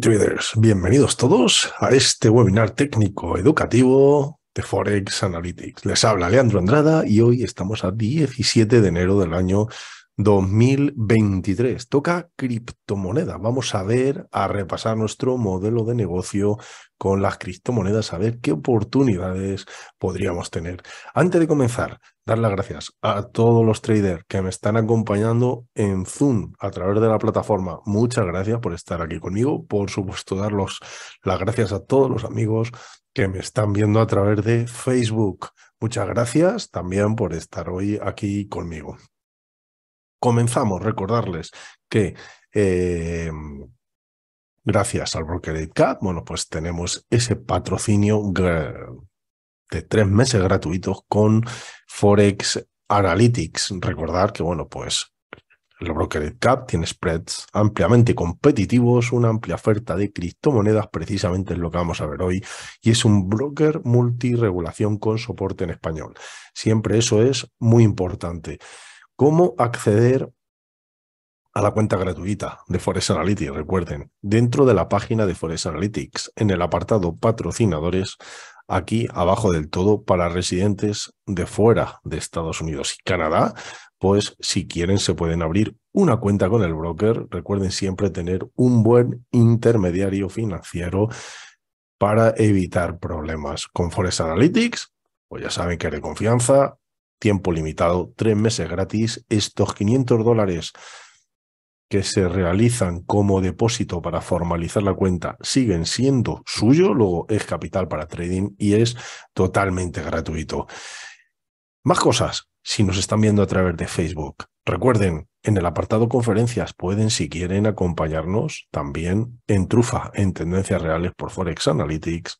traders, bienvenidos todos a este webinar técnico educativo de Forex Analytics. Les habla Leandro Andrada y hoy estamos a 17 de enero del año 2023. Toca criptomonedas. Vamos a ver, a repasar nuestro modelo de negocio con las criptomonedas, a ver qué oportunidades podríamos tener. Antes de comenzar, dar las gracias a todos los traders que me están acompañando en Zoom a través de la plataforma. Muchas gracias por estar aquí conmigo. Por supuesto, dar las gracias a todos los amigos que me están viendo a través de Facebook. Muchas gracias también por estar hoy aquí conmigo. Comenzamos, recordarles que eh, gracias al Broker Cap, bueno, pues tenemos ese patrocinio de tres meses gratuitos con Forex Analytics. Recordar que, bueno, pues el Broker Cap tiene spreads ampliamente competitivos, una amplia oferta de criptomonedas, precisamente es lo que vamos a ver hoy, y es un broker multiregulación con soporte en español. Siempre eso es muy importante cómo acceder a la cuenta gratuita de Forest Analytics, recuerden, dentro de la página de Forest Analytics, en el apartado patrocinadores, aquí abajo del todo, para residentes de fuera de Estados Unidos y Canadá, pues si quieren se pueden abrir una cuenta con el broker. Recuerden siempre tener un buen intermediario financiero para evitar problemas con Forest Analytics. Pues ya saben que es de confianza, tiempo limitado, tres meses gratis. Estos 500 dólares que se realizan como depósito para formalizar la cuenta siguen siendo suyo, luego es capital para trading y es totalmente gratuito. Más cosas, si nos están viendo a través de Facebook. Recuerden, en el apartado conferencias pueden, si quieren, acompañarnos también en Trufa, en Tendencias Reales por Forex Analytics,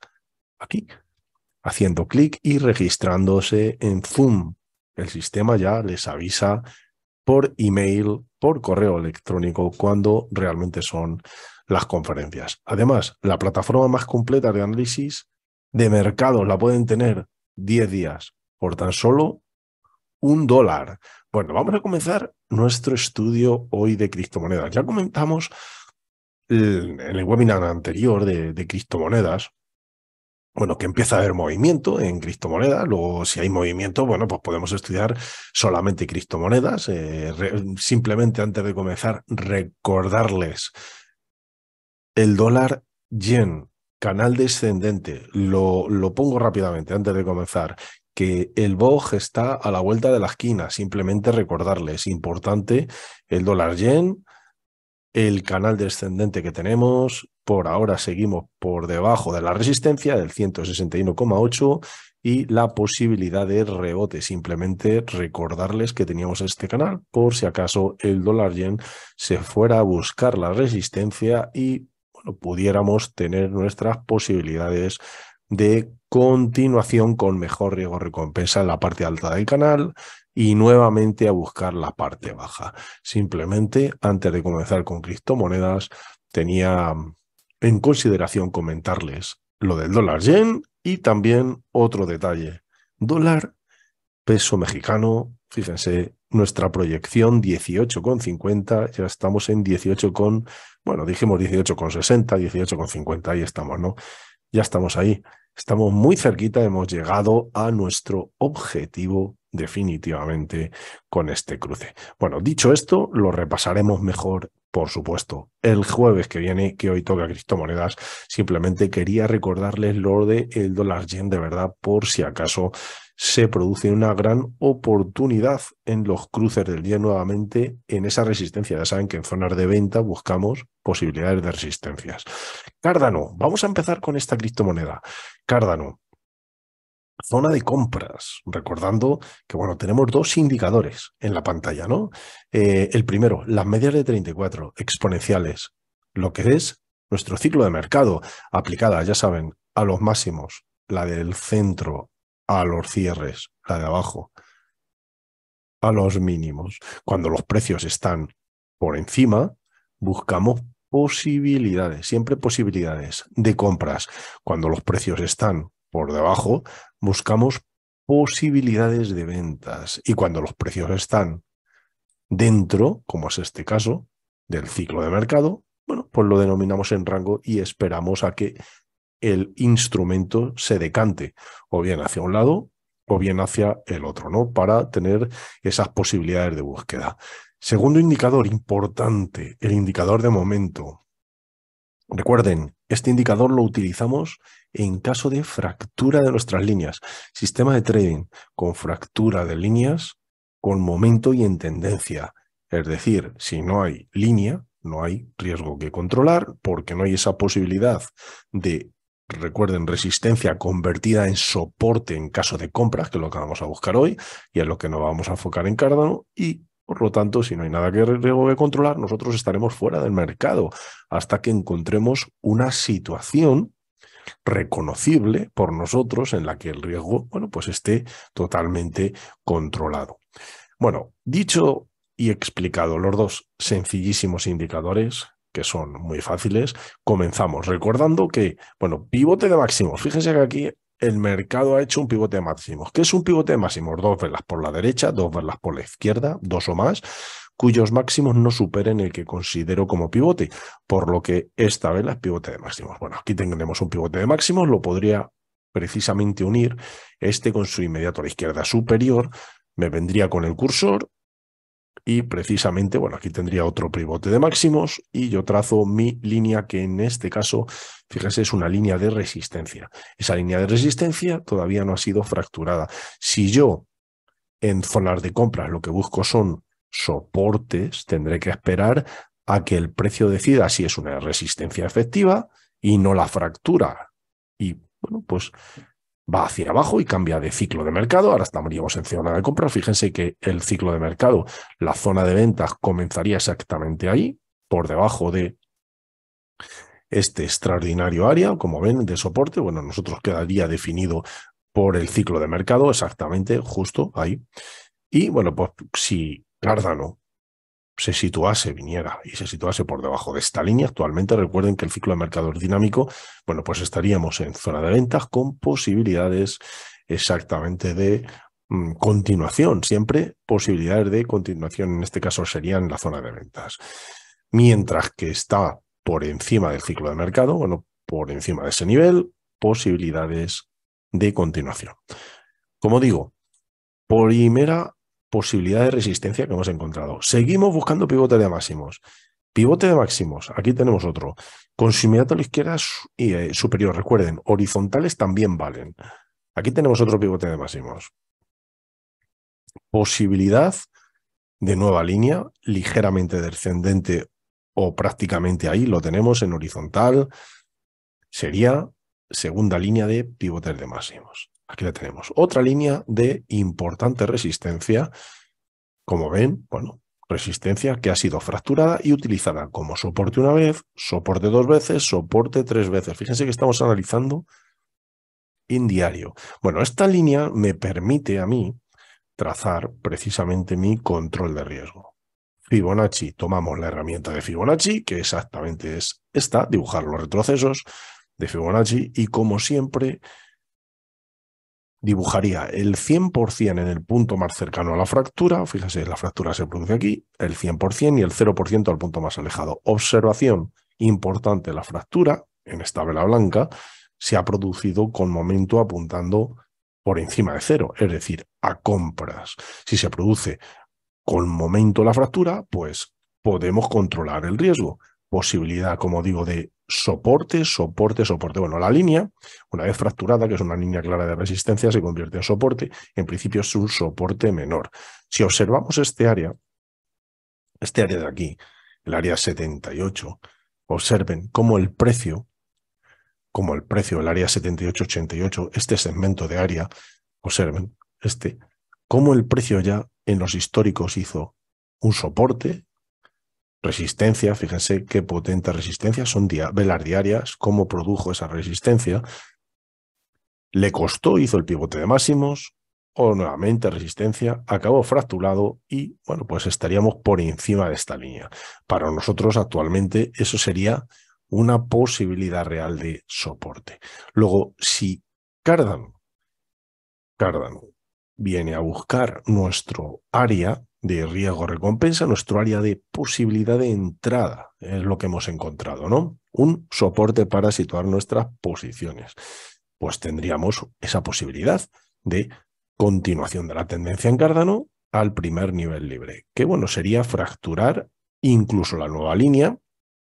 aquí, haciendo clic y registrándose en Zoom el sistema ya les avisa por email, por correo electrónico, cuando realmente son las conferencias. Además, la plataforma más completa de análisis de mercado la pueden tener 10 días por tan solo un dólar. Bueno, vamos a comenzar nuestro estudio hoy de criptomonedas. Ya comentamos en el webinar anterior de, de criptomonedas bueno, que empieza a haber movimiento en criptomonedas. Luego, si hay movimiento, bueno, pues podemos estudiar solamente criptomonedas. Eh, simplemente antes de comenzar, recordarles el dólar yen, canal descendente. Lo, lo pongo rápidamente antes de comenzar que el BOJ está a la vuelta de la esquina. Simplemente recordarles, importante, el dólar yen, el canal descendente que tenemos. Por ahora seguimos por debajo de la resistencia del 161,8 y la posibilidad de rebote. Simplemente recordarles que teníamos este canal por si acaso el dólar yen se fuera a buscar la resistencia y bueno, pudiéramos tener nuestras posibilidades de continuación con mejor riesgo recompensa en la parte alta del canal y nuevamente a buscar la parte baja. Simplemente, antes de comenzar con criptomonedas, tenía mm, en consideración comentarles lo del dólar yen y también otro detalle. Dólar, peso mexicano, fíjense, nuestra proyección 18,50, ya estamos en 18, con, bueno, dijimos 18,60, 18,50, ahí estamos, ¿no? Ya estamos ahí. Estamos muy cerquita, hemos llegado a nuestro objetivo definitivamente con este cruce. Bueno, dicho esto, lo repasaremos mejor, por supuesto, el jueves que viene, que hoy toca criptomonedas. Simplemente quería recordarles lo de el dólar yen de verdad, por si acaso se produce una gran oportunidad en los cruces del día nuevamente en esa resistencia. Ya saben que en zonas de venta buscamos posibilidades de resistencias. Cárdano. vamos a empezar con esta criptomoneda. Cárdano zona de compras, recordando que, bueno, tenemos dos indicadores en la pantalla, ¿no? Eh, el primero, las medias de 34 exponenciales, lo que es nuestro ciclo de mercado, aplicada, ya saben, a los máximos, la del centro, a los cierres, la de abajo, a los mínimos. Cuando los precios están por encima, buscamos posibilidades, siempre posibilidades de compras. Cuando los precios están por debajo, buscamos posibilidades de ventas y cuando los precios están dentro, como es este caso, del ciclo de mercado, bueno, pues lo denominamos en rango y esperamos a que el instrumento se decante o bien hacia un lado o bien hacia el otro, ¿no? Para tener esas posibilidades de búsqueda. Segundo indicador importante, el indicador de momento. Recuerden, este indicador lo utilizamos en caso de fractura de nuestras líneas. Sistema de trading con fractura de líneas, con momento y en tendencia. Es decir, si no hay línea, no hay riesgo que controlar porque no hay esa posibilidad de, recuerden, resistencia convertida en soporte en caso de compras, que es lo que vamos a buscar hoy y es lo que nos vamos a enfocar en Cardano, y por lo tanto, si no hay nada que, que controlar, nosotros estaremos fuera del mercado hasta que encontremos una situación reconocible por nosotros en la que el riesgo, bueno, pues esté totalmente controlado. Bueno, dicho y explicado los dos sencillísimos indicadores que son muy fáciles, comenzamos recordando que, bueno, pivote de máximos. Fíjense que aquí el mercado ha hecho un pivote máximo. ¿Qué es un pivote máximo? Dos velas por la derecha, dos velas por la izquierda, dos o más, cuyos máximos no superen el que considero como pivote, por lo que esta vela es pivote de máximos. Bueno, aquí tendremos un pivote de máximos, lo podría precisamente unir este con su inmediato a la izquierda superior, me vendría con el cursor y precisamente, bueno, aquí tendría otro pivote de máximos y yo trazo mi línea que en este caso, fíjese, es una línea de resistencia. Esa línea de resistencia todavía no ha sido fracturada. Si yo en zonas de compras lo que busco son soportes, tendré que esperar a que el precio decida si es una resistencia efectiva y no la fractura. Y bueno, pues va hacia abajo y cambia de ciclo de mercado. Ahora estaríamos en zona de compra. Fíjense que el ciclo de mercado, la zona de ventas comenzaría exactamente ahí, por debajo de este extraordinario área, como ven, de soporte. Bueno, nosotros quedaría definido por el ciclo de mercado, exactamente, justo ahí. Y bueno, pues si no se situase, viniera y se situase por debajo de esta línea, actualmente recuerden que el ciclo de mercado es dinámico, bueno, pues estaríamos en zona de ventas con posibilidades exactamente de mm, continuación, siempre posibilidades de continuación, en este caso serían la zona de ventas. Mientras que está por encima del ciclo de mercado, bueno, por encima de ese nivel, posibilidades de continuación. Como digo, primera posibilidad de resistencia que hemos encontrado. Seguimos buscando pivote de máximos. Pivote de máximos, aquí tenemos otro. Con a la izquierda y, eh, superior, recuerden, horizontales también valen. Aquí tenemos otro pivote de máximos. Posibilidad de nueva línea, ligeramente descendente o prácticamente ahí, lo tenemos en horizontal. Sería segunda línea de pivotes de máximos. Aquí la tenemos. Otra línea de importante resistencia. Como ven, bueno, resistencia que ha sido fracturada y utilizada como soporte una vez, soporte dos veces, soporte tres veces. Fíjense que estamos analizando en diario. Bueno, esta línea me permite a mí trazar precisamente mi control de riesgo. Fibonacci, tomamos la herramienta de Fibonacci, que exactamente es esta, dibujar los retrocesos de Fibonacci, y como siempre, dibujaría el 100% en el punto más cercano a la fractura, fíjese, la fractura se produce aquí, el 100% y el 0% al punto más alejado. Observación importante, la fractura en esta vela blanca se ha producido con momento apuntando por encima de cero, es decir, a compras. Si se produce con momento la fractura, pues podemos controlar el riesgo. Posibilidad, como digo, de soporte, soporte, soporte. Bueno, la línea, una vez fracturada, que es una línea clara de resistencia, se convierte en soporte. En principio es un soporte menor. Si observamos este área, este área de aquí, el área 78, observen cómo el precio, como el precio el área 78-88, este segmento de área, observen, este, cómo el precio ya en los históricos hizo un soporte resistencia, fíjense qué potente resistencia, son velas diarias, cómo produjo esa resistencia. Le costó, hizo el pivote de máximos, o nuevamente resistencia, acabó fracturado y, bueno, pues estaríamos por encima de esta línea. Para nosotros actualmente eso sería una posibilidad real de soporte. Luego, si Cardano, Cardano viene a buscar nuestro área, de riesgo recompensa, nuestro área de posibilidad de entrada, es lo que hemos encontrado, ¿no? Un soporte para situar nuestras posiciones. Pues tendríamos esa posibilidad de continuación de la tendencia en Cardano al primer nivel libre, que bueno, sería fracturar incluso la nueva línea,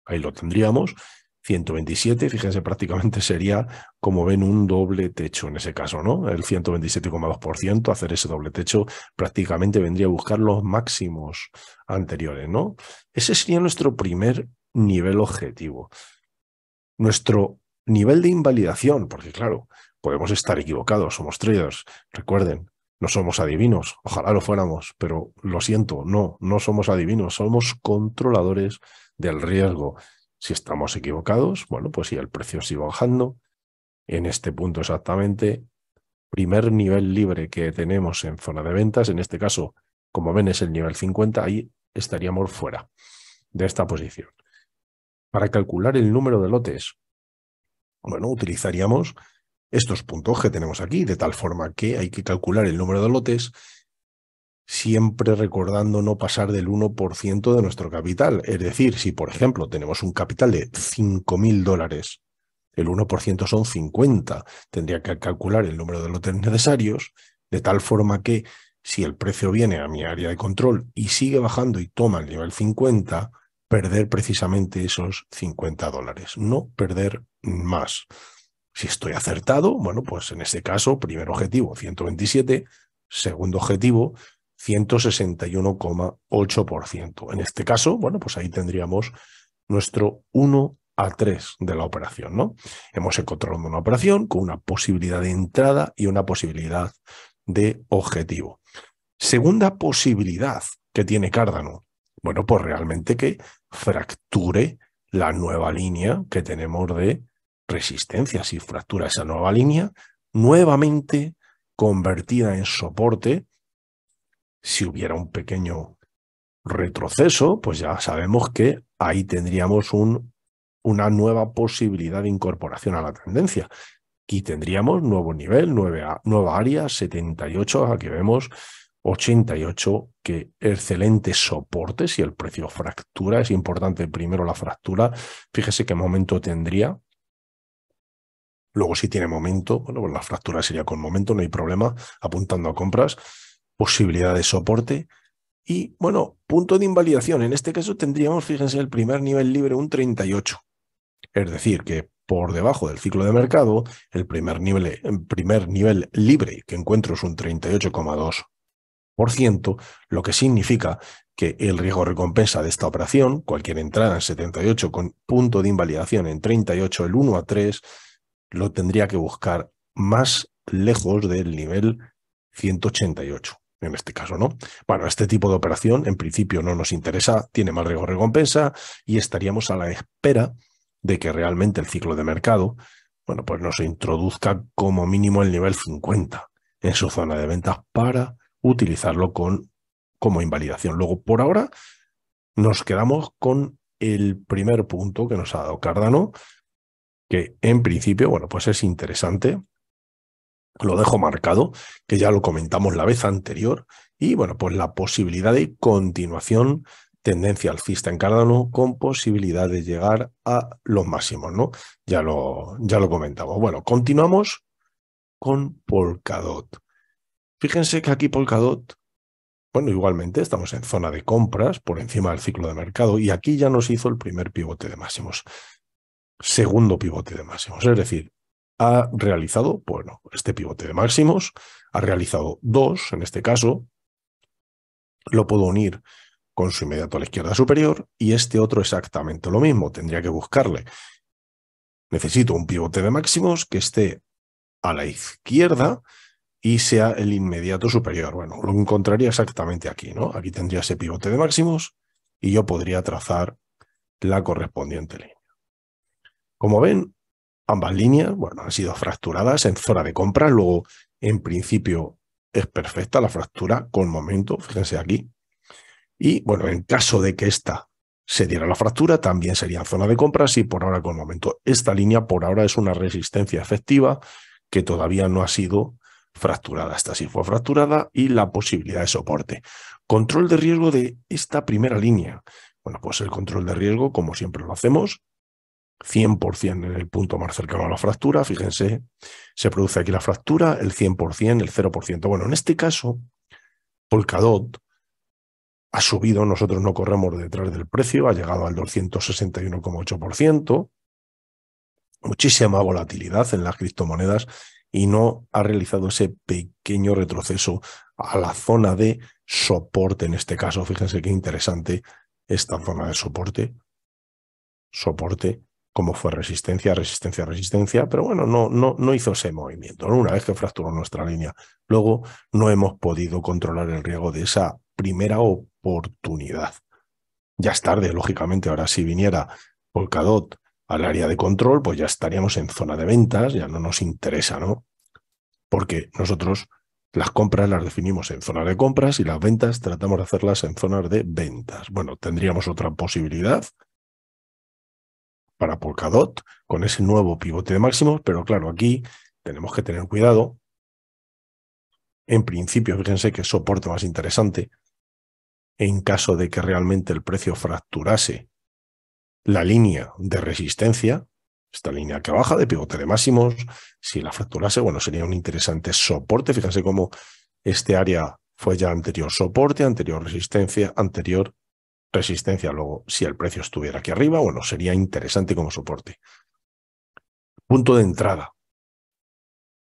ahí lo tendríamos, 127, fíjense, prácticamente sería, como ven, un doble techo en ese caso, ¿no? El 127,2%, hacer ese doble techo prácticamente vendría a buscar los máximos anteriores, ¿no? Ese sería nuestro primer nivel objetivo. Nuestro nivel de invalidación, porque claro, podemos estar equivocados, somos traders, recuerden, no somos adivinos, ojalá lo fuéramos, pero lo siento, no, no somos adivinos, somos controladores del riesgo si estamos equivocados, bueno, pues si el precio sigue bajando. En este punto exactamente, primer nivel libre que tenemos en zona de ventas, en este caso, como ven, es el nivel 50, ahí estaríamos fuera de esta posición. Para calcular el número de lotes, bueno, utilizaríamos estos puntos que tenemos aquí, de tal forma que hay que calcular el número de lotes siempre recordando no pasar del 1% de nuestro capital. Es decir, si por ejemplo tenemos un capital de 5.000 dólares, el 1% son 50, tendría que calcular el número de lotes necesarios, de tal forma que si el precio viene a mi área de control y sigue bajando y toma el nivel 50, perder precisamente esos 50 dólares, no perder más. Si estoy acertado, bueno, pues en este caso, primer objetivo 127, segundo objetivo 161,8%. En este caso, bueno, pues ahí tendríamos nuestro 1 a 3 de la operación, ¿no? Hemos encontrado una operación con una posibilidad de entrada y una posibilidad de objetivo. Segunda posibilidad que tiene Cárdano, bueno, pues realmente que fracture la nueva línea que tenemos de resistencia. Si fractura esa nueva línea, nuevamente convertida en soporte, si hubiera un pequeño retroceso, pues ya sabemos que ahí tendríamos una nueva posibilidad de incorporación a la tendencia Aquí tendríamos nuevo nivel, nueva, nueva área, 78, aquí vemos 88, que excelente soporte si el precio fractura, es importante primero la fractura, fíjese qué momento tendría, luego si tiene momento, bueno, pues la fractura sería con momento, no hay problema, apuntando a compras, posibilidad de soporte. Y bueno, punto de invalidación. En este caso tendríamos, fíjense, el primer nivel libre un 38. Es decir, que por debajo del ciclo de mercado, el primer nivel, primer nivel libre que encuentro es un 38,2%, lo que significa que el riesgo recompensa de esta operación, cualquier entrada en 78 con punto de invalidación en 38, el 1 a 3, lo tendría que buscar más lejos del nivel 188 en este caso, ¿no? Bueno, este tipo de operación en principio no nos interesa, tiene más riesgo recompensa y estaríamos a la espera de que realmente el ciclo de mercado, bueno, pues nos introduzca como mínimo el nivel 50 en su zona de ventas para utilizarlo con, como invalidación. Luego, por ahora, nos quedamos con el primer punto que nos ha dado Cardano, que en principio, bueno, pues es interesante lo dejo marcado, que ya lo comentamos la vez anterior, y bueno, pues la posibilidad de continuación tendencia alcista en Cardano con posibilidad de llegar a los máximos, ¿no? Ya lo, ya lo comentamos. Bueno, continuamos con Polkadot. Fíjense que aquí Polkadot, bueno, igualmente estamos en zona de compras por encima del ciclo de mercado y aquí ya nos hizo el primer pivote de máximos, segundo pivote de máximos, es decir, ha realizado, bueno, este pivote de máximos, ha realizado dos, en este caso, lo puedo unir con su inmediato a la izquierda superior y este otro exactamente lo mismo, tendría que buscarle. Necesito un pivote de máximos que esté a la izquierda y sea el inmediato superior. Bueno, lo encontraría exactamente aquí, ¿no? Aquí tendría ese pivote de máximos y yo podría trazar la correspondiente línea. Como ven, ambas líneas, bueno, han sido fracturadas en zona de compra, luego en principio es perfecta la fractura con momento, fíjense aquí. Y bueno, en caso de que esta se diera la fractura, también sería en zona de compra si por ahora con momento. Esta línea por ahora es una resistencia efectiva que todavía no ha sido fracturada. Esta sí fue fracturada y la posibilidad de soporte. Control de riesgo de esta primera línea. Bueno, pues el control de riesgo, como siempre lo hacemos, 100% en el punto más cercano a la fractura. Fíjense, se produce aquí la fractura, el 100%, el 0%. Bueno, en este caso, Polkadot ha subido, nosotros no corremos detrás del precio, ha llegado al 261,8%, muchísima volatilidad en las criptomonedas y no ha realizado ese pequeño retroceso a la zona de soporte en este caso. Fíjense qué interesante esta zona de soporte. Soporte como fue resistencia, resistencia, resistencia, pero bueno, no, no, no hizo ese movimiento. Una vez que fracturó nuestra línea, luego no hemos podido controlar el riesgo de esa primera oportunidad. Ya es tarde, lógicamente, ahora si viniera Polkadot al área de control, pues ya estaríamos en zona de ventas, ya no nos interesa, ¿no? Porque nosotros las compras las definimos en zona de compras y las ventas tratamos de hacerlas en zonas de ventas. Bueno, tendríamos otra posibilidad, para Polkadot con ese nuevo pivote de máximos, pero claro, aquí tenemos que tener cuidado. En principio, fíjense que soporte más interesante en caso de que realmente el precio fracturase la línea de resistencia, esta línea que baja de pivote de máximos, si la fracturase, bueno, sería un interesante soporte. Fíjense cómo este área fue ya anterior soporte, anterior resistencia, anterior resistencia luego si el precio estuviera aquí arriba, bueno, sería interesante como soporte. Punto de entrada.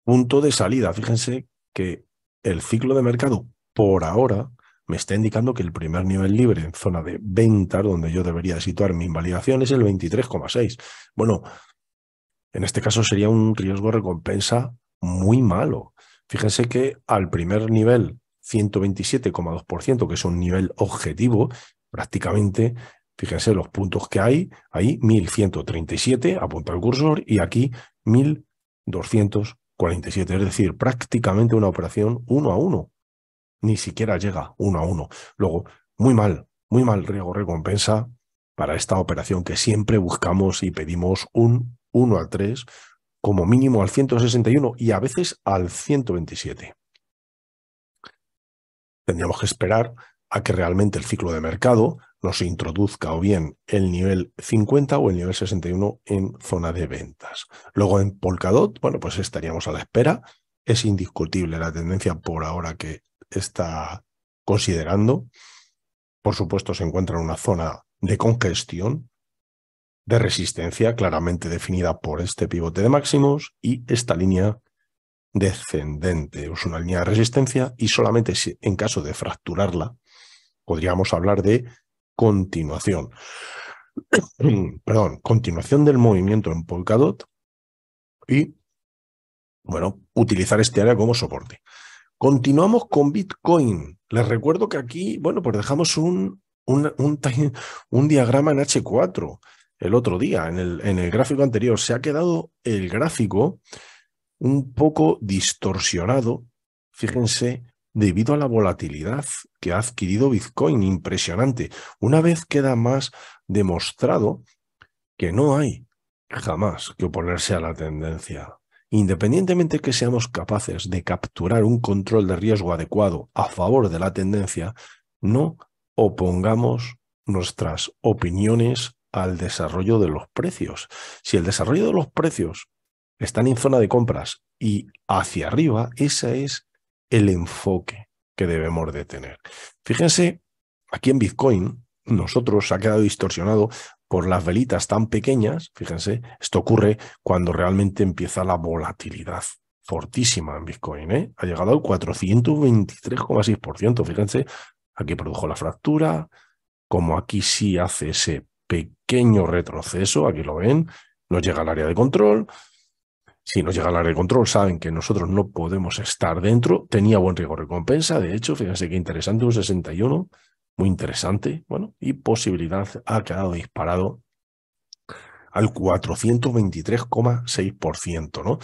Punto de salida. Fíjense que el ciclo de mercado por ahora me está indicando que el primer nivel libre en zona de venta, donde yo debería situar mi invalidación, es el 23,6. Bueno, en este caso sería un riesgo recompensa muy malo. Fíjense que al primer nivel 127,2%, que es un nivel objetivo, prácticamente, fíjense los puntos que hay, ahí 1137, apunta el cursor, y aquí 1247, es decir, prácticamente una operación 1 a 1, Ni siquiera llega uno a uno. Luego, muy mal, muy mal riesgo recompensa para esta operación que siempre buscamos y pedimos un 1 a 3, como mínimo al 161 y a veces al 127. Tendríamos que esperar a que realmente el ciclo de mercado nos introduzca o bien el nivel 50 o el nivel 61 en zona de ventas. Luego en Polkadot, bueno, pues estaríamos a la espera. Es indiscutible la tendencia por ahora que está considerando. Por supuesto, se encuentra en una zona de congestión, de resistencia claramente definida por este pivote de máximos y esta línea descendente. Es una línea de resistencia y solamente en caso de fracturarla podríamos hablar de continuación. Perdón, continuación del movimiento en Polkadot y, bueno, utilizar este área como soporte. Continuamos con Bitcoin. Les recuerdo que aquí, bueno, pues dejamos un, un, diagrama en H4 el otro día, en el, en el gráfico anterior. Se ha quedado el gráfico un poco distorsionado. Fíjense debido a la volatilidad que ha adquirido Bitcoin. Impresionante. Una vez queda más demostrado que no hay jamás que oponerse a la tendencia. Independientemente que seamos capaces de capturar un control de riesgo adecuado a favor de la tendencia, no opongamos nuestras opiniones al desarrollo de los precios. Si el desarrollo de los precios están en zona de compras y hacia arriba, esa es el enfoque que debemos de tener. Fíjense, aquí en Bitcoin, nosotros ha quedado distorsionado por las velitas tan pequeñas. Fíjense, esto ocurre cuando realmente empieza la volatilidad fortísima en Bitcoin. ¿eh? Ha llegado al 423,6%. Fíjense, aquí produjo la fractura, como aquí sí hace ese pequeño retroceso, aquí lo ven, nos llega al área de control, si nos llega el área de control, saben que nosotros no podemos estar dentro. Tenía buen riesgo recompensa, de hecho, fíjense qué interesante, un 61, muy interesante, bueno, y posibilidad ha quedado disparado al 423,6%, ¿no?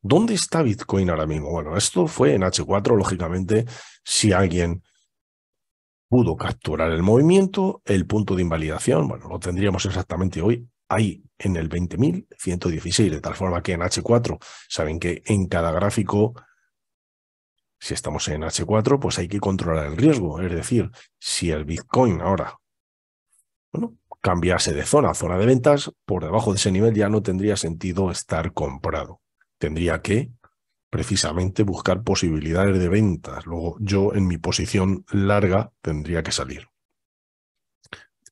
¿Dónde está Bitcoin ahora mismo? Bueno, esto fue en H4, lógicamente, si alguien pudo capturar el movimiento, el punto de invalidación, bueno, lo tendríamos exactamente hoy Ahí en el 20.116, de tal forma que en H4 saben que en cada gráfico, si estamos en H4, pues hay que controlar el riesgo. Es decir, si el Bitcoin ahora, cambiase de zona, zona de ventas, por debajo de ese nivel ya no tendría sentido estar comprado. Tendría que precisamente buscar posibilidades de ventas. Luego yo en mi posición larga tendría que salir.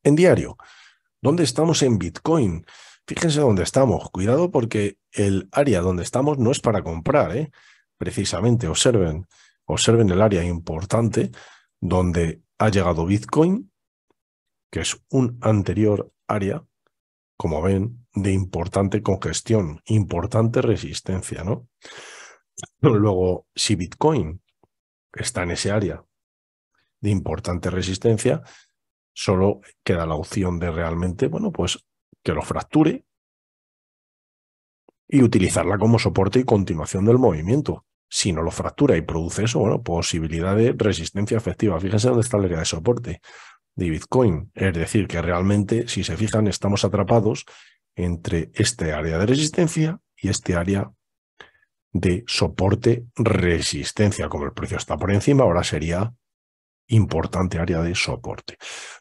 En diario, ¿Dónde estamos en Bitcoin? Fíjense dónde estamos. Cuidado porque el área donde estamos no es para comprar, ¿eh? precisamente. Observen, observen el área importante donde ha llegado Bitcoin, que es un anterior área, como ven, de importante congestión, importante resistencia, ¿no? luego, si Bitcoin está en ese área de importante resistencia, Solo queda la opción de realmente, bueno, pues que lo fracture y utilizarla como soporte y continuación del movimiento. Si no lo fractura y produce eso, bueno, posibilidad de resistencia efectiva. Fíjense dónde está la área de soporte de Bitcoin. Es decir, que realmente, si se fijan, estamos atrapados entre este área de resistencia y este área de soporte resistencia. Como el precio está por encima, ahora sería importante área de soporte.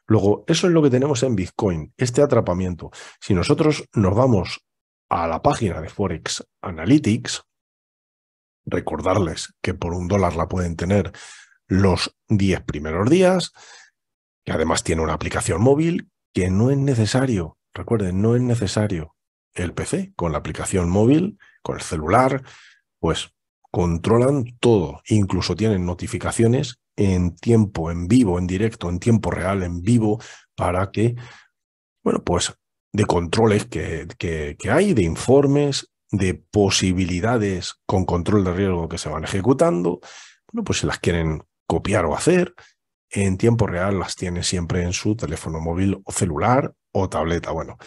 Luego, eso es lo que tenemos en Bitcoin, este atrapamiento. Si nosotros nos vamos a la página de Forex Analytics, recordarles que por un dólar la pueden tener los 10 primeros días, que además tiene una aplicación móvil, que no es necesario, recuerden, no es necesario el PC, con la aplicación móvil, con el celular, pues controlan todo, incluso tienen notificaciones en tiempo, en vivo, en directo, en tiempo real, en vivo, para que, bueno, pues de controles que, que, hay, de informes, de posibilidades con control de riesgo que se van ejecutando, bueno, pues si las quieren copiar o hacer, en tiempo real las tiene siempre en su teléfono móvil o celular o tableta. Bueno,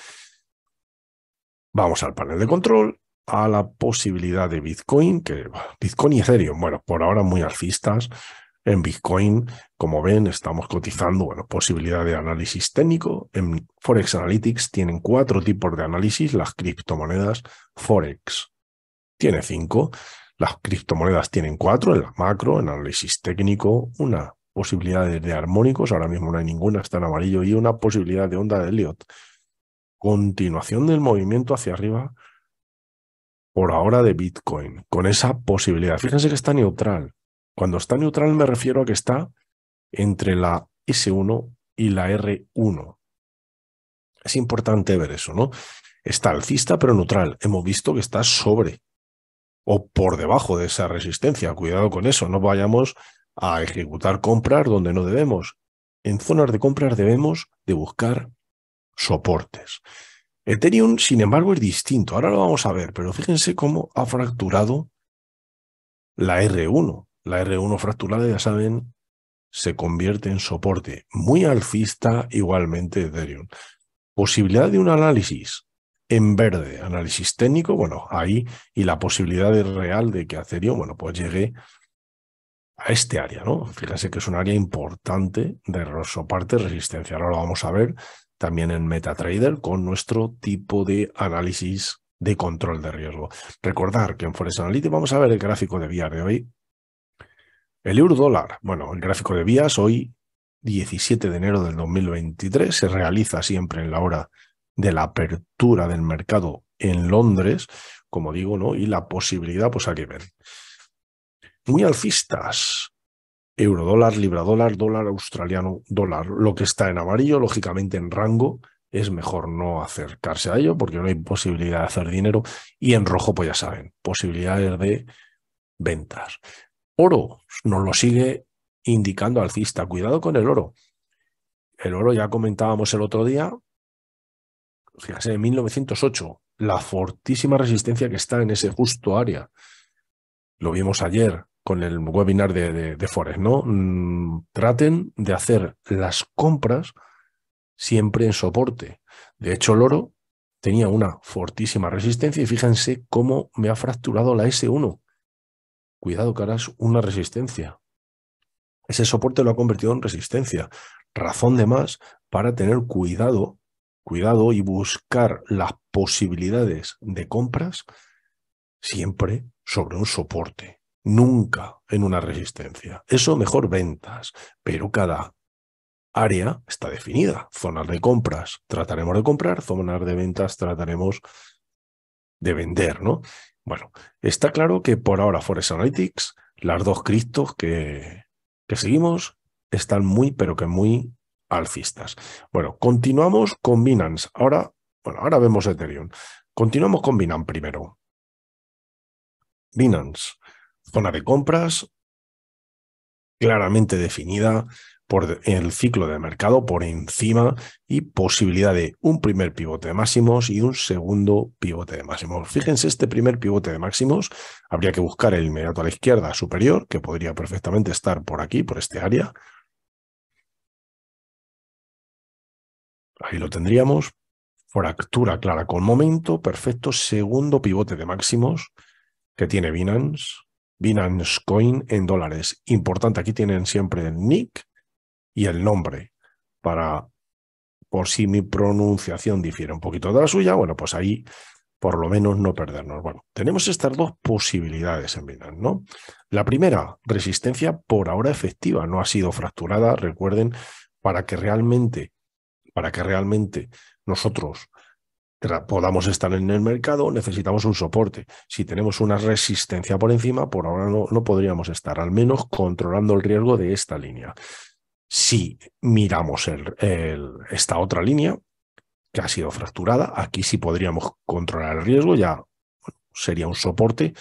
vamos al panel de control, a la posibilidad de Bitcoin, que Bitcoin y Ethereum, bueno, por ahora muy alcistas, en Bitcoin, como ven, estamos cotizando, bueno, posibilidad de análisis técnico. En Forex Analytics tienen cuatro tipos de análisis, las criptomonedas Forex tiene cinco, las criptomonedas tienen cuatro, en la macro, en análisis técnico, una posibilidad de, de armónicos, ahora mismo no hay ninguna, está en amarillo, y una posibilidad de onda de Elliot. Continuación del movimiento hacia arriba por ahora de Bitcoin, con esa posibilidad. Fíjense que está neutral cuando está neutral me refiero a que está entre la S1 y la R1. Es importante ver eso, ¿no? Está alcista pero neutral. Hemos visto que está sobre o por debajo de esa resistencia. Cuidado con eso, no vayamos a ejecutar compras donde no debemos. En zonas de compras debemos de buscar soportes. Ethereum, sin embargo, es distinto. Ahora lo vamos a ver, pero fíjense cómo ha fracturado la R1 la R1 fracturada, ya saben, se convierte en soporte muy alcista igualmente de Ethereum. Posibilidad de un análisis en verde, análisis técnico, bueno, ahí, y la posibilidad real de que Ethereum, bueno, pues llegue a este área, ¿no? Fíjense que es un área importante de parte resistencia. Ahora lo vamos a ver también en MetaTrader con nuestro tipo de análisis de control de riesgo. Recordar que en Forest Analytics vamos a ver el gráfico de VR de hoy el euro dólar, bueno, el gráfico de vías hoy, 17 de enero del 2023, se realiza siempre en la hora de la apertura del mercado en Londres, como digo, ¿no? Y la posibilidad, pues hay que ver. Muy alcistas. Euro dólar, libra dólar, dólar australiano dólar. Lo que está en amarillo, lógicamente en rango, es mejor no acercarse a ello porque no hay posibilidad de hacer dinero. Y en rojo, pues ya saben, posibilidades de ventas oro. Nos lo sigue indicando alcista. Cuidado con el oro. El oro ya comentábamos el otro día, fíjense en 1908, la fortísima resistencia que está en ese justo área. Lo vimos ayer con el webinar de, de, Forex, ¿no? Mm, traten de hacer las compras siempre en soporte. De hecho, el oro tenía una fortísima resistencia y fíjense cómo me ha fracturado la S1 cuidado caras, una resistencia. Ese soporte lo ha convertido en resistencia. Razón de más para tener cuidado, cuidado y buscar las posibilidades de compras siempre sobre un soporte, nunca en una resistencia. Eso mejor ventas, pero cada área está definida. Zonas de compras trataremos de comprar, zonas de ventas trataremos de vender, ¿no? Bueno, está claro que por ahora Forest Analytics, las dos criptos que, seguimos, están muy, pero que muy alcistas. Bueno, continuamos con Binance. Ahora, bueno, ahora vemos Ethereum. Continuamos con Binance primero. Binance, zona de compras claramente definida, por el ciclo de mercado por encima y posibilidad de un primer pivote de máximos y un segundo pivote de máximos. Fíjense, este primer pivote de máximos habría que buscar el inmediato a la izquierda superior, que podría perfectamente estar por aquí, por este área. Ahí lo tendríamos. Fractura clara con momento, perfecto. Segundo pivote de máximos que tiene Binance. Binance Coin en dólares. Importante, aquí tienen siempre el NIC y el nombre para por si mi pronunciación difiere un poquito de la suya, bueno, pues ahí por lo menos no perdernos. Bueno, tenemos estas dos posibilidades en vida. ¿no? La primera, resistencia por ahora efectiva, no ha sido fracturada, recuerden, para que realmente, para que realmente nosotros podamos estar en el mercado, necesitamos un soporte. Si tenemos una resistencia por encima, por ahora no, no podríamos estar, al menos controlando el riesgo de esta línea. Si miramos esta otra línea, que ha sido fracturada, aquí sí podríamos controlar el riesgo, ya sería un soporte,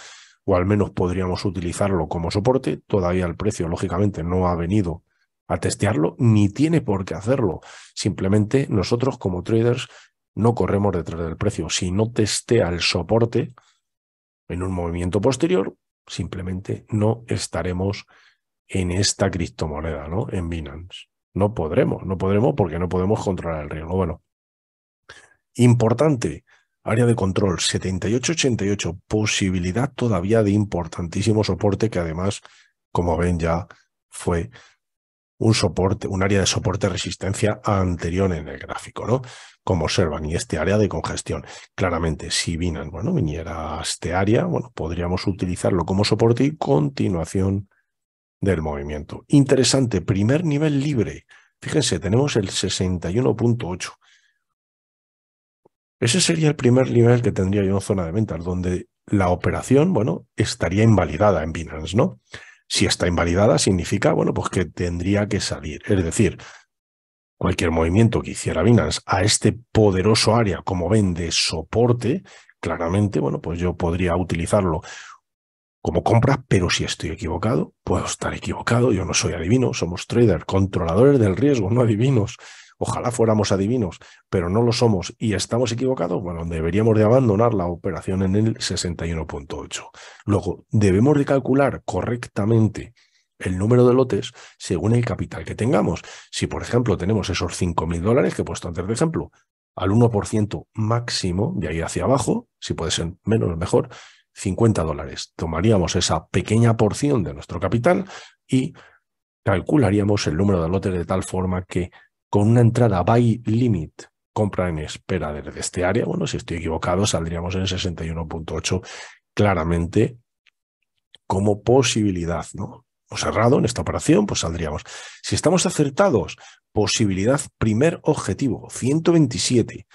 o al menos podríamos utilizarlo como soporte. Todavía el precio, lógicamente, no ha venido a testearlo, ni tiene por qué hacerlo. Simplemente nosotros como traders no corremos detrás del precio. Si no testea el soporte en un movimiento posterior, simplemente no estaremos en esta criptomoneda, ¿no? En Binance. No podremos, no podremos porque no podemos controlar el río. Bueno, importante, área de control 7888, posibilidad todavía de importantísimo soporte que además, como ven ya, fue un soporte, un área de soporte resistencia anterior en el gráfico, ¿no? Como observan, y este área de congestión. Claramente, si Binance, bueno, viniera a este área, bueno, podríamos utilizarlo como soporte y continuación del movimiento. Interesante, primer nivel libre. Fíjense, tenemos el 61.8. Ese sería el primer nivel que tendría yo en zona de ventas, donde la operación, bueno, estaría invalidada en Binance, ¿no? Si está invalidada, significa, bueno, pues que tendría que salir. Es decir, cualquier movimiento que hiciera Binance a este poderoso área como ven de soporte, claramente, bueno, pues yo podría utilizarlo como compra, pero si estoy equivocado, puedo estar equivocado, yo no soy adivino, somos traders, controladores del riesgo, no adivinos. Ojalá fuéramos adivinos, pero no lo somos y estamos equivocados, bueno, deberíamos de abandonar la operación en el 61.8. Luego, debemos de calcular correctamente el número de lotes según el capital que tengamos. Si, por ejemplo, tenemos esos 5.000 dólares que he puesto antes de ejemplo, al 1% máximo, de ahí hacia abajo, si puede ser menos, mejor, 50 dólares. Tomaríamos esa pequeña porción de nuestro capital y calcularíamos el número de lotes de tal forma que con una entrada buy limit, compra en espera desde este área, bueno, si estoy equivocado, saldríamos en 61.8 claramente como posibilidad, ¿no? Hemos cerrado en esta operación, pues saldríamos. Si estamos acertados, posibilidad primer objetivo, 127.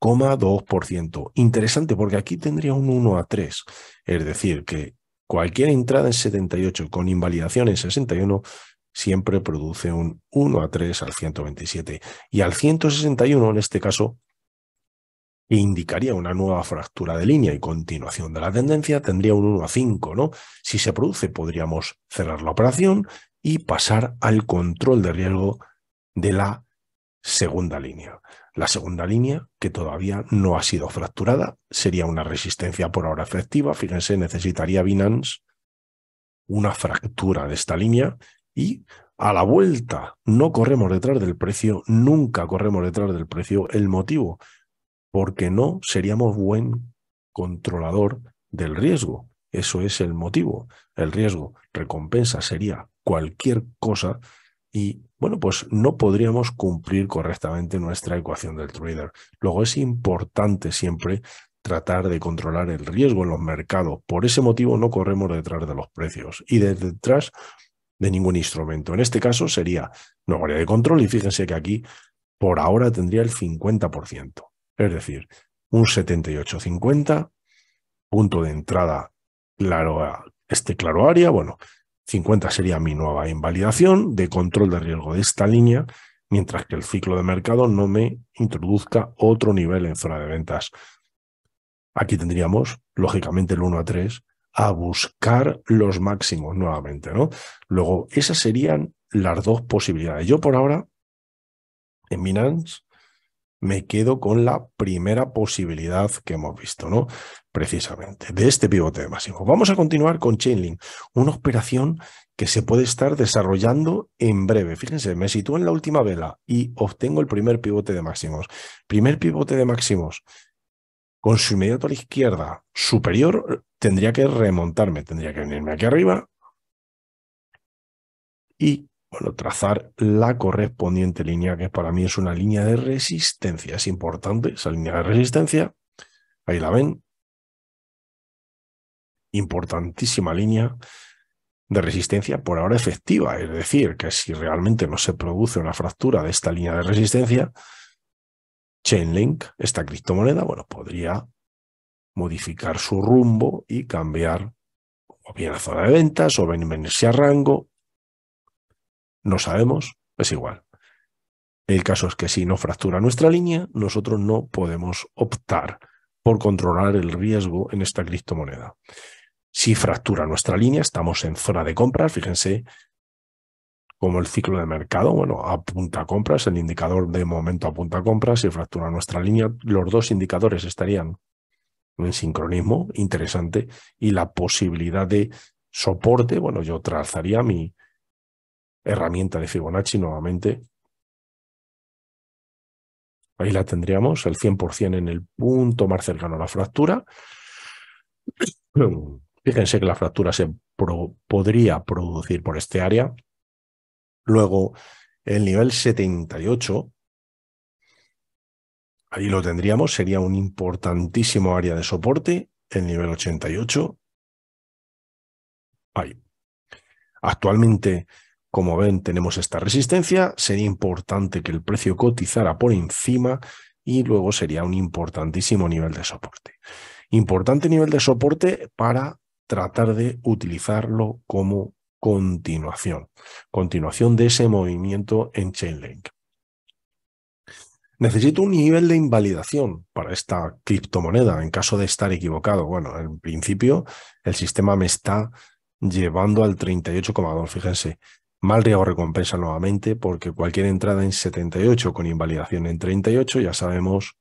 2%, Interesante porque aquí tendría un 1 a 3, es decir, que cualquier entrada en 78 con invalidación en 61 siempre produce un 1 a 3 al 127 y al 161 en este caso indicaría una nueva fractura de línea y continuación de la tendencia tendría un 1 a 5, ¿no? Si se produce podríamos cerrar la operación y pasar al control de riesgo de la segunda línea. La segunda línea, que todavía no ha sido fracturada, sería una resistencia por ahora efectiva. Fíjense, necesitaría Binance una fractura de esta línea y a la vuelta no corremos detrás del precio, nunca corremos detrás del precio. El motivo, porque no seríamos buen controlador del riesgo. Eso es el motivo. El riesgo recompensa sería cualquier cosa y bueno, pues no podríamos cumplir correctamente nuestra ecuación del trader. Luego es importante siempre tratar de controlar el riesgo en los mercados. Por ese motivo no corremos detrás de los precios y detrás de ningún instrumento. En este caso sería una área de control y fíjense que aquí por ahora tendría el 50%. Es decir, un 78,50, punto de entrada claro, a este claro área, bueno, 50 sería mi nueva invalidación de control de riesgo de esta línea, mientras que el ciclo de mercado no me introduzca otro nivel en zona de ventas. Aquí tendríamos, lógicamente, el 1 a 3 a buscar los máximos nuevamente, ¿no? Luego, esas serían las dos posibilidades. Yo por ahora, en Binance, me quedo con la primera posibilidad que hemos visto, ¿no? Precisamente, de este pivote de máximos. Vamos a continuar con Chainlink, una operación que se puede estar desarrollando en breve. Fíjense, me sitúo en la última vela y obtengo el primer pivote de máximos. Primer pivote de máximos con su inmediato a la izquierda superior, tendría que remontarme, tendría que venirme aquí arriba y bueno, trazar la correspondiente línea, que para mí es una línea de resistencia. Es importante esa línea de resistencia. Ahí la ven. Importantísima línea de resistencia por ahora efectiva. Es decir, que si realmente no se produce una fractura de esta línea de resistencia, Chainlink, esta criptomoneda, bueno, podría modificar su rumbo y cambiar o bien la zona de ventas o venirse a rango no sabemos, es igual. El caso es que si no fractura nuestra línea, nosotros no podemos optar por controlar el riesgo en esta criptomoneda. Si fractura nuestra línea, estamos en zona de compras, fíjense cómo el ciclo de mercado, bueno, apunta a compras, el indicador de momento apunta a compras, si fractura nuestra línea, los dos indicadores estarían en sincronismo, interesante, y la posibilidad de soporte, bueno, yo trazaría mi, herramienta de Fibonacci nuevamente. Ahí la tendríamos, el 100% en el punto más cercano a la fractura. Fíjense que la fractura se podría producir por este área. Luego, el nivel 78, ahí lo tendríamos, sería un importantísimo área de soporte, el nivel 88. Ahí. Actualmente como ven, tenemos esta resistencia, sería importante que el precio cotizara por encima y luego sería un importantísimo nivel de soporte. Importante nivel de soporte para tratar de utilizarlo como continuación, continuación de ese movimiento en Chainlink. Necesito un nivel de invalidación para esta criptomoneda en caso de estar equivocado. Bueno, en principio el sistema me está llevando al 38,2. Fíjense, Mal riesgo recompensa nuevamente porque cualquier entrada en 78 con invalidación en 38 ya sabemos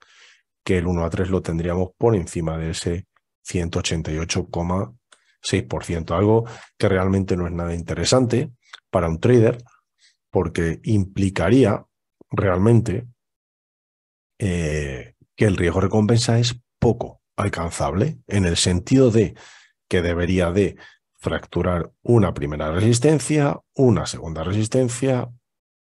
que el 1 a 3 lo tendríamos por encima de ese 188,6%, algo que realmente no es nada interesante para un trader porque implicaría realmente eh, que el riesgo recompensa es poco alcanzable en el sentido de que debería de fracturar una primera resistencia, una segunda resistencia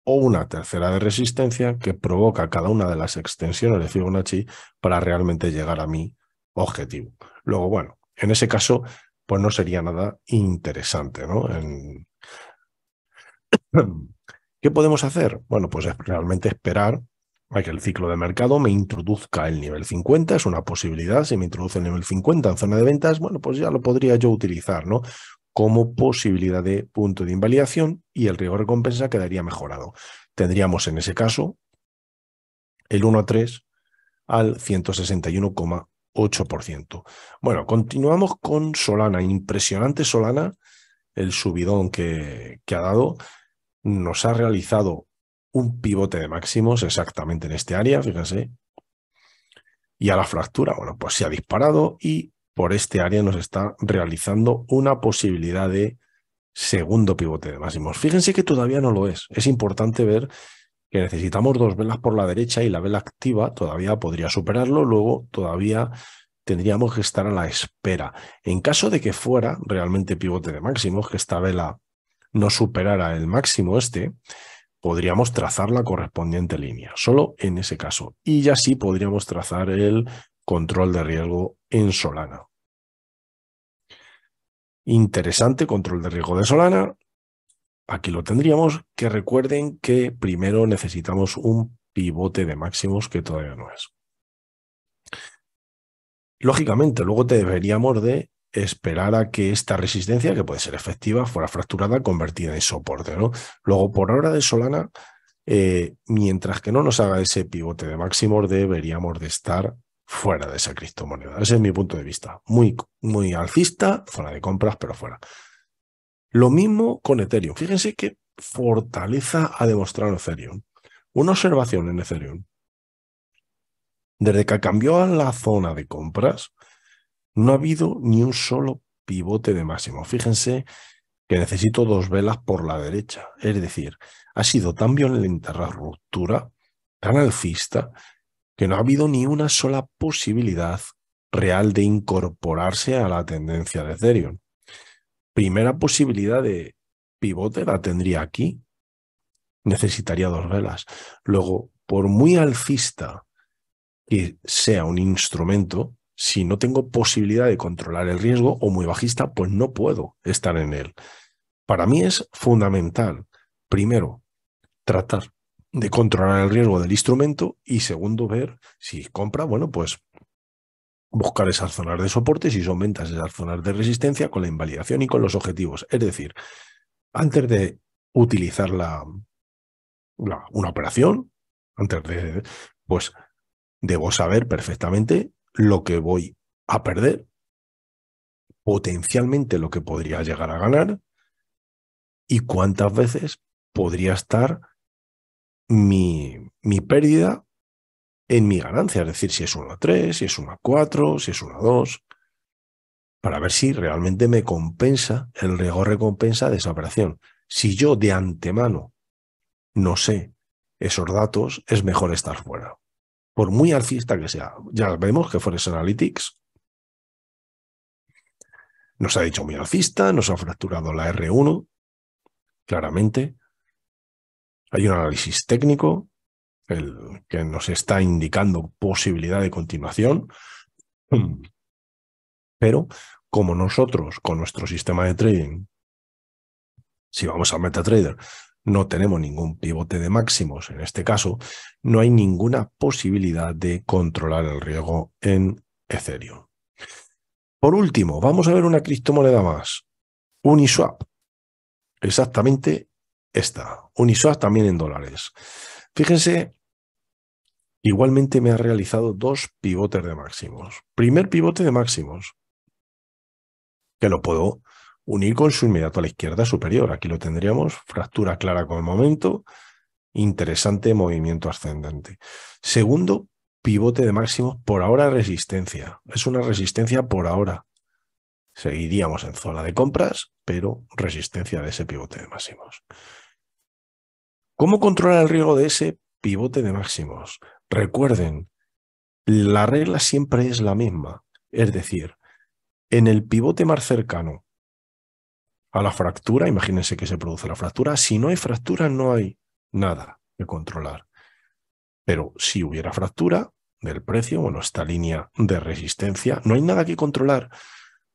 o una tercera de resistencia que provoca cada una de las extensiones de Fibonacci para realmente llegar a mi objetivo. Luego, bueno, en ese caso, pues no sería nada interesante, ¿no? ¿Qué podemos hacer? Bueno, pues realmente esperar a que el ciclo de mercado me introduzca el nivel 50, es una posibilidad, si me introduce el nivel 50 en zona de ventas, bueno, pues ya lo podría yo utilizar, ¿no? Como posibilidad de punto de invalidación y el riesgo recompensa quedaría mejorado. Tendríamos en ese caso el 1 a 3 al 161,8%. Bueno, continuamos con Solana, impresionante Solana, el subidón que ha dado, nos ha realizado un pivote de máximos exactamente en este área, fíjense. Y a la fractura, bueno, pues se ha disparado y por este área nos está realizando una posibilidad de segundo pivote de máximos. Fíjense que todavía no lo es. Es importante ver que necesitamos dos velas por la derecha y la vela activa todavía podría superarlo, luego todavía tendríamos que estar a la espera. En caso de que fuera realmente pivote de máximos, que esta vela no superara el máximo este, podríamos trazar la correspondiente línea, solo en ese caso. Y ya sí podríamos trazar el control de riesgo en Solana. Interesante control de riesgo de Solana. Aquí lo tendríamos, que recuerden que primero necesitamos un pivote de máximos que todavía no es. Lógicamente, luego te deberíamos de esperar a que esta resistencia, que puede ser efectiva, fuera fracturada, convertida en soporte. Luego, por ahora de Solana, eh, mientras que no nos haga ese pivote de máximo, deberíamos de estar fuera de esa criptomoneda. Ese es mi punto de vista. Muy, muy alcista, zona de compras, pero fuera. Lo mismo con Ethereum. Fíjense que fortaleza ha demostrado Ethereum. Una observación en Ethereum. Desde que cambió a la zona de compras, no ha habido ni un solo pivote de máximo. Fíjense que necesito dos velas por la derecha. Es decir, ha sido tan violenta la ruptura, tan alcista, que no ha habido ni una sola posibilidad real de incorporarse a la tendencia de Ethereum. Primera posibilidad de pivote la tendría aquí. Necesitaría dos velas. Luego, por muy alcista que sea un instrumento, si no tengo posibilidad de controlar el riesgo o muy bajista, pues no puedo estar en él. Para mí es fundamental, primero, tratar de controlar el riesgo del instrumento y segundo, ver si compra, bueno, pues buscar esas zonas de soporte, si son ventas esas zonas de resistencia con la invalidación y con los objetivos. Es decir, antes de utilizar la, una operación, antes de, pues debo saber perfectamente lo que voy a perder, potencialmente lo que podría llegar a ganar y cuántas veces podría estar mi, pérdida en mi ganancia, es decir, si es una 3, si es una 4, si es una 2, para ver si realmente me compensa el riesgo recompensa de esa operación. Si yo de antemano no sé esos datos, es mejor estar fuera por muy alcista que sea. Ya vemos que Forest Analytics nos ha dicho muy alcista, nos ha fracturado la R1, claramente. Hay un análisis técnico el, que nos está indicando posibilidad de continuación. Pero como nosotros, con nuestro sistema de trading, si vamos a MetaTrader, no tenemos ningún pivote de máximos, en este caso, no hay ninguna posibilidad de controlar el riesgo en Ethereum. Por último, vamos a ver una criptomoneda más, Uniswap. Exactamente esta, Uniswap también en dólares. Fíjense, igualmente me ha realizado dos pivotes de máximos. Primer pivote de máximos, que lo puedo unir con su inmediato a la izquierda superior. Aquí lo tendríamos, fractura clara con el momento, interesante movimiento ascendente. Segundo, pivote de máximos, por ahora resistencia. Es una resistencia por ahora. Seguiríamos en zona de compras, pero resistencia de ese pivote de máximos. ¿Cómo controlar el riesgo de ese pivote de máximos? Recuerden, la regla siempre es la misma. Es decir, en el pivote más cercano a la fractura, imagínense que se produce la fractura, si no hay fractura no hay nada que controlar. Pero si hubiera fractura del precio, bueno, esta línea de resistencia, no hay nada que controlar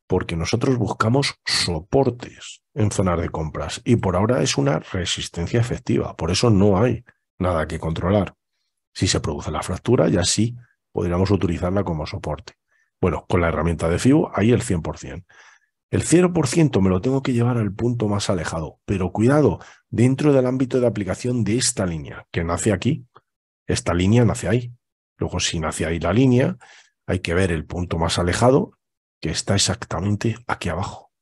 porque nosotros buscamos soportes en zonas de compras y por ahora es una resistencia efectiva, por eso no hay nada que controlar. Si se produce la fractura, ya sí podríamos utilizarla como soporte. Bueno, con la herramienta de FIU hay el 100%. El 0% me lo tengo que llevar al punto más alejado, pero cuidado, dentro del ámbito de aplicación de esta línea, que nace aquí, esta línea nace ahí. Luego, si nace ahí la línea, hay que ver el punto más alejado, que está exactamente aquí abajo.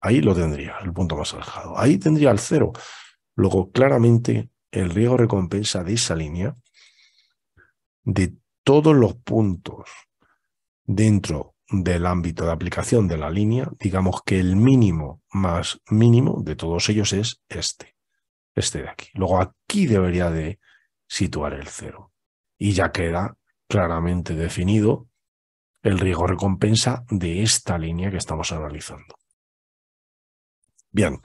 Ahí lo tendría, el punto más alejado. Ahí tendría el cero. Luego, claramente, el riego recompensa de esa línea, de todos los puntos dentro del ámbito de aplicación de la línea, digamos que el mínimo más mínimo de todos ellos es este, este de aquí. Luego aquí debería de situar el cero. Y ya queda claramente definido el riesgo recompensa de esta línea que estamos analizando. Bien.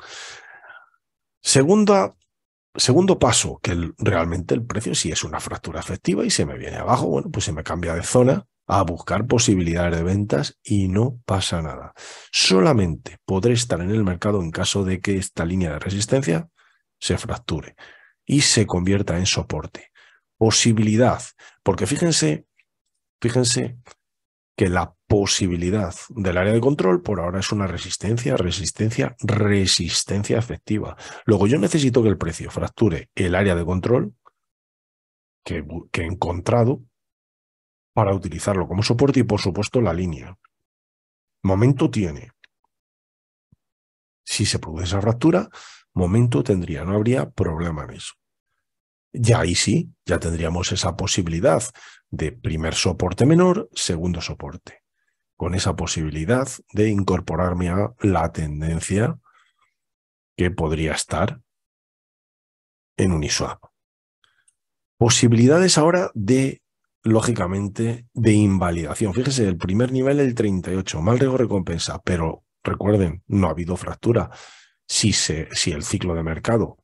Segunda Segundo paso, que realmente el precio si es una fractura efectiva y se me viene abajo, bueno, pues se me cambia de zona a buscar posibilidades de ventas y no pasa nada. Solamente podré estar en el mercado en caso de que esta línea de resistencia se fracture y se convierta en soporte. Posibilidad, porque fíjense, fíjense que la posibilidad del área de control, por ahora es una resistencia, resistencia, resistencia efectiva. Luego yo necesito que el precio fracture el área de control que, he encontrado para utilizarlo como soporte y por supuesto la línea. Momento tiene. Si se produce esa fractura, momento tendría, no habría problema en eso. Ya ahí sí, ya tendríamos esa posibilidad de primer soporte menor, segundo soporte con esa posibilidad de incorporarme a la tendencia que podría estar en Uniswap. Posibilidades ahora de, lógicamente, de invalidación. Fíjese, el primer nivel, el 38, mal riesgo recompensa, pero recuerden, no ha habido fractura. Si, se, si el ciclo de mercado,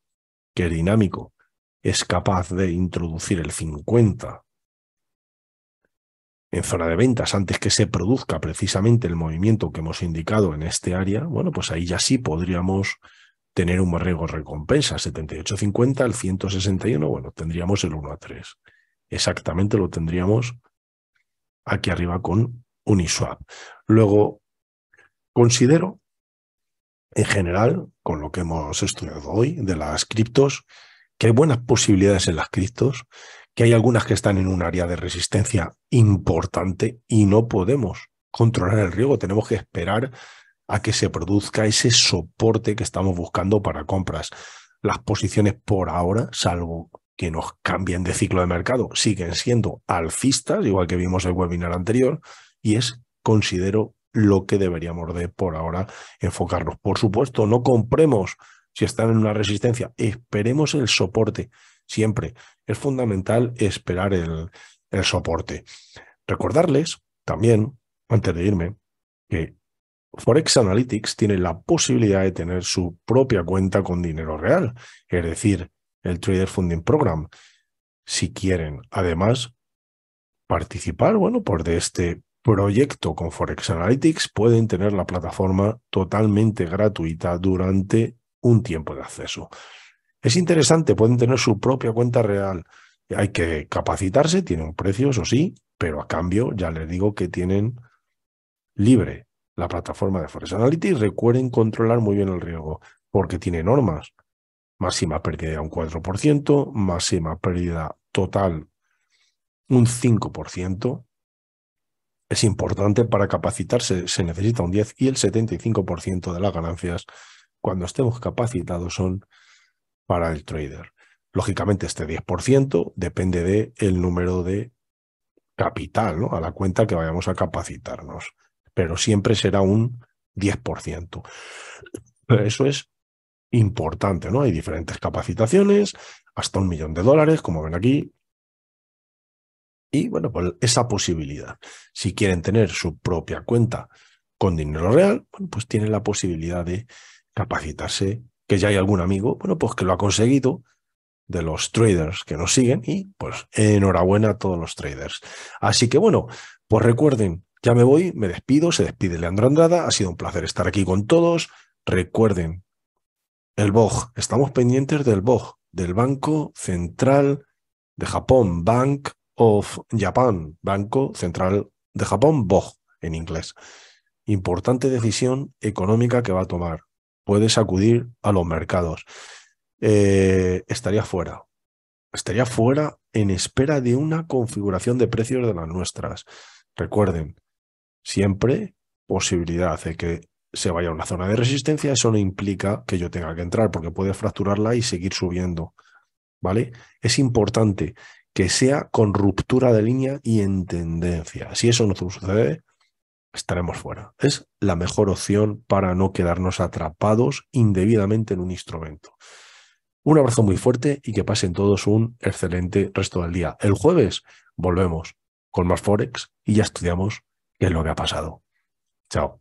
que es dinámico, es capaz de introducir el 50 en zona de ventas antes que se produzca precisamente el movimiento que hemos indicado en este área, bueno, pues ahí ya sí podríamos tener un riesgo recompensa, 78.50 al 161, bueno, tendríamos el 1 a 3. Exactamente lo tendríamos aquí arriba con Uniswap. Luego, considero, en general, con lo que hemos estudiado hoy de las criptos, que hay buenas posibilidades en las criptos que hay algunas que están en un área de resistencia importante y no podemos controlar el riego, tenemos que esperar a que se produzca ese soporte que estamos buscando para compras. Las posiciones por ahora, salvo que nos cambien de ciclo de mercado, siguen siendo alcistas, igual que vimos en el webinar anterior, y es, considero, lo que deberíamos de por ahora enfocarnos. Por supuesto, no compremos si están en una resistencia, esperemos el soporte siempre. Es fundamental esperar el, soporte. Recordarles también, antes de irme, que Forex Analytics tiene la posibilidad de tener su propia cuenta con dinero real, es decir, el Trader Funding Program. Si quieren, además, participar, bueno, por de este proyecto con Forex Analytics, pueden tener la plataforma totalmente gratuita durante un tiempo de acceso. Es interesante, pueden tener su propia cuenta real. Hay que capacitarse, tienen precios, precio, eso sí, pero a cambio ya les digo que tienen libre la plataforma de Forest Analytics. Recuerden controlar muy bien el riesgo, porque tiene normas. Máxima pérdida un 4%, máxima pérdida total un 5%. Es importante para capacitarse, se necesita un 10 y el 75% de las ganancias cuando estemos capacitados son para el trader. Lógicamente, este 10% depende del el número de capital, ¿no? A la cuenta que vayamos a capacitarnos, pero siempre será un 10%. Eso es importante, ¿no? Hay diferentes capacitaciones, hasta un millón de dólares, como ven aquí. Y bueno, pues esa posibilidad. Si quieren tener su propia cuenta con dinero real, bueno, pues tienen la posibilidad de capacitarse que ya hay algún amigo, bueno, pues que lo ha conseguido de los traders que nos siguen y pues enhorabuena a todos los traders. Así que bueno, pues recuerden, ya me voy, me despido, se despide Leandro Andrada, ha sido un placer estar aquí con todos. Recuerden, el BOG, estamos pendientes del BOG, del Banco Central de Japón, Bank of Japan, Banco Central de Japón, BOJ en inglés. Importante decisión económica que va a tomar puedes acudir a los mercados. Eh, estaría fuera. Estaría fuera en espera de una configuración de precios de las nuestras. Recuerden, siempre posibilidad de que se vaya a una zona de resistencia, eso no implica que yo tenga que entrar porque puede fracturarla y seguir subiendo. ¿Vale? Es importante que sea con ruptura de línea y en tendencia. Si eso no sucede, estaremos fuera. Es la mejor opción para no quedarnos atrapados indebidamente en un instrumento. Un abrazo muy fuerte y que pasen todos un excelente resto del día. El jueves volvemos con más Forex y ya estudiamos qué es lo que ha pasado. Chao.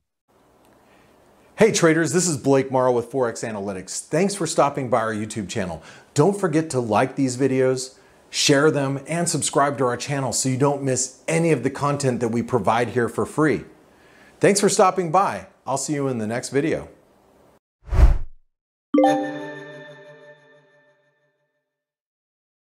Hey traders, this is Blake Morrow with Forex Analytics. Thanks for stopping by our YouTube channel. Don't forget to like these videos, share them, and subscribe to our channel so you don't miss any of the content that we provide here for free. Thanks for stopping by. I'll see you in the next video.